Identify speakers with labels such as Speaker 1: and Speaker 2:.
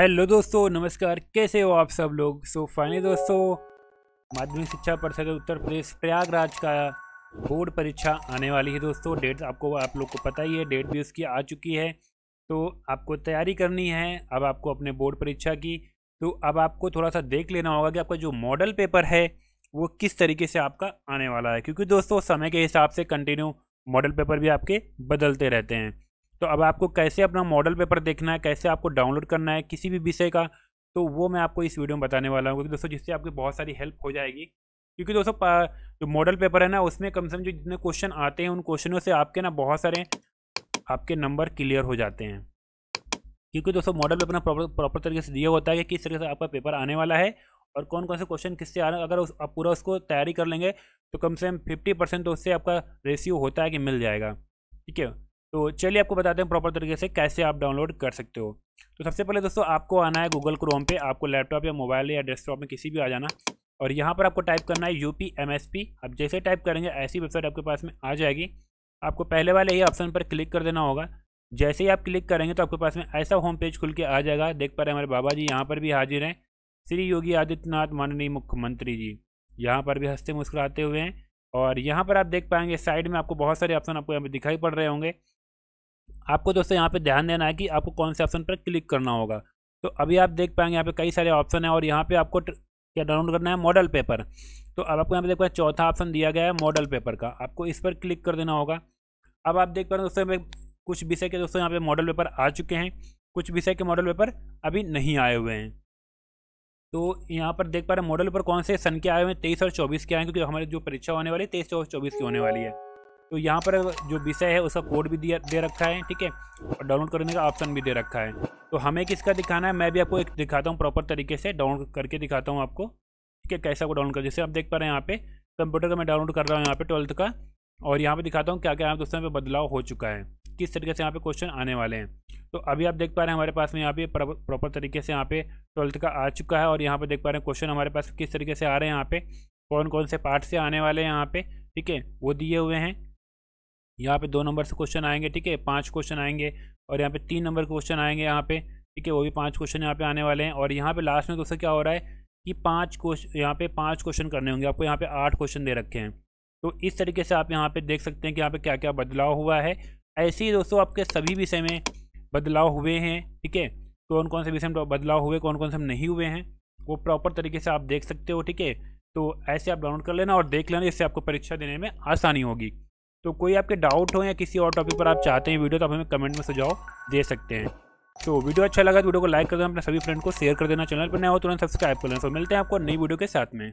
Speaker 1: hello दोस्तों नमस्कार कैसे हो आप सब लोग सो so, फाइनली दोस्तों माध्यमिक शिक्षा परिषद उत्तर प्रदेश प्रयागराज का बोर्ड परीक्षा आने वाली है दोस्तों डेट आपको आप लोग को पता ही है डेट भी उसकी आ चुकी है तो आपको तैयारी करनी है अब आपको अपने बोर्ड परीक्षा की तो अब आपको थोड़ा सा देख लेना होगा कि आपका जो मॉडल पेपर है वो किस तरीके से आपका आने वाला है क्योंकि दोस्तों समय के हिसाब से कंटिन्यू मॉडल पेपर भी आपके बदलते रहते हैं तो अब आपको कैसे अपना मॉडल पेपर देखना है कैसे आपको डाउनलोड करना है किसी भी विषय का तो वो मैं आपको इस वीडियो में बताने वाला हूँ क्योंकि दोस्तों जिससे आपकी बहुत सारी हेल्प हो जाएगी क्योंकि दोस्तों जो मॉडल पेपर है ना उसमें कम से कम जो जितने क्वेश्चन आते हैं उन क्वेश्चनों से आपके ना बहुत सारे आपके नंबर क्लियर हो जाते हैं क्योंकि दोस्तों मॉडल पेपर ना प्रॉपर प्रॉपर तरीके से दिया होता है कि किस तरीके से आपका पेपर आने वाला है और कौन कौन से क्वेश्चन किससे आ रहे अगर उस, आप पूरा उसको तैयारी कर लेंगे तो कम से कम फिफ्टी परसेंट तो उससे आपका रेशियो होता है कि मिल जाएगा ठीक है तो चलिए आपको बताते हैं प्रॉपर तरीके से कैसे आप डाउनलोड कर सकते हो तो सबसे पहले दोस्तों आपको आना है गूगल क्रोम पे आपको लैपटॉप या मोबाइल या डेस्कटॉप में किसी भी आ जाना और यहाँ पर आपको टाइप करना है U P M S P आप जैसे टाइप करेंगे ऐसी वेबसाइट आपके पास में आ जाएगी आपको पहले वाले ही ऑप्शन पर क्लिक कर देना होगा जैसे ही आप क्लिक करेंगे तो आपके पास में ऐसा होम पेज खुल के आ जाएगा देख पा रहे हमारे बाबा जी यहाँ पर भी हाजिर हैं श्री योगी आदित्यनाथ माननीय मुख्यमंत्री जी यहाँ पर भी हंसते मुस्कुराते हुए हैं और यहाँ पर आप देख पाएंगे साइड में आपको बहुत सारे ऑप्शन आपको यहाँ पर दिखाई पड़ रहे होंगे आपको दोस्तों यहाँ पे ध्यान देना है कि आपको कौन से ऑप्शन पर क्लिक करना होगा तो अभी आप देख पाएंगे यहाँ पे कई सारे ऑप्शन हैं और यहाँ पे आपको क्या डाउनलोड करना है मॉडल पेपर तो अब आपको यहाँ पे देख पाए चौथा ऑप्शन दिया गया है मॉडल पेपर का आपको इस पर क्लिक कर देना होगा अब आप देख पा रहे हैं दोस्तों कुछ विषय के दोस्तों यहाँ पे मॉडल पेपर आ चुके हैं कुछ विषय के मॉडल पेपर अभी नहीं आए हुए हैं तो यहाँ पर देख पा रहे हैं मॉडल पेपर कौन से सन के आए हुए हैं तेईस और चौबीस के आए हैं क्योंकि हमारी जो परीक्षा होने वाली है तेईस और चौबीस की होने वाली है तो यहाँ पर जो विषय है उसका कोड भी दिया दे रखा है ठीक है और डाउनलोड करने का ऑप्शन भी दे रखा है तो हमें किसका दिखाना है मैं भी आपको एक दिखाता हूँ प्रॉपर तरीके से डाउनलोड करके दिखाता हूँ आपको ठीक है कैसा को डाउनलोड कर जैसे आप देख पा रहे हैं यहाँ पे कंप्यूटर का मैं डाउनलोड कर रहा हूँ यहाँ पे ट्वेल्थ का और यहाँ पर दिखाता हूँ क्या क्या यहाँ दोस्तों पर बदलाव हो चुका है किस तरीके से यहाँ पे क्वेश्चन आने वाले हैं तो अभी आप देख पा रहे हैं हमारे पास में यहाँ पे प्रॉपर तरीके से यहाँ पे ट्वेल्थ का आ चुका है और यहाँ पे देख पा रहे हैं क्वेश्चन हमारे पास किस तरीके से आ रहे हैं यहाँ पे कौन कौन से पार्ट से आने वाले हैं यहाँ पे ठीक है वो दिए हुए हैं यहाँ पे दो नंबर से क्वेश्चन आएंगे ठीक है पाँच क्वेश्चन आएंगे और यहाँ पे तीन नंबर के क्वेश्चन आएंगे यहाँ पे ठीक है वो भी पाँच क्वेश्चन यहाँ पे आने वाले हैं और यहाँ पे लास्ट में दोस्तों क्या हो रहा है कि पाँच क्वेश्चन यहाँ पे पाँच क्वेश्चन करने होंगे आपको यहाँ पे आठ क्वेश्चन दे रखे हैं तो इस तरीके से आप यहाँ पे देख सकते हैं कि यहाँ पे क्या क्या बदलाव हुआ है ऐसे ही दोस्तों आपके सभी विषय में बदलाव हुए हैं ठीक है कौन कौन से विषय में बदलाव हुए कौन कौन से नहीं हुए हैं वो प्रॉपर तरीके से आप देख सकते हो ठीक है तो ऐसे आप डाउनलोड कर लेना और देख लेना इससे आपको परीक्षा देने में आसानी होगी तो कोई आपके डाउट हो या किसी और टॉपिक पर आप चाहते हैं वीडियो तो आप हमें कमेंट में सुझाव दे सकते हैं तो वीडियो अच्छा लगा तो वीडियो को लाइक कर देना अपने सभी फ्रेंड को शेयर कर देना चैनल पर नया हो तुरंत तो सब्सक्राइब कर लेना तो मिलते हैं आपको नई वीडियो के साथ में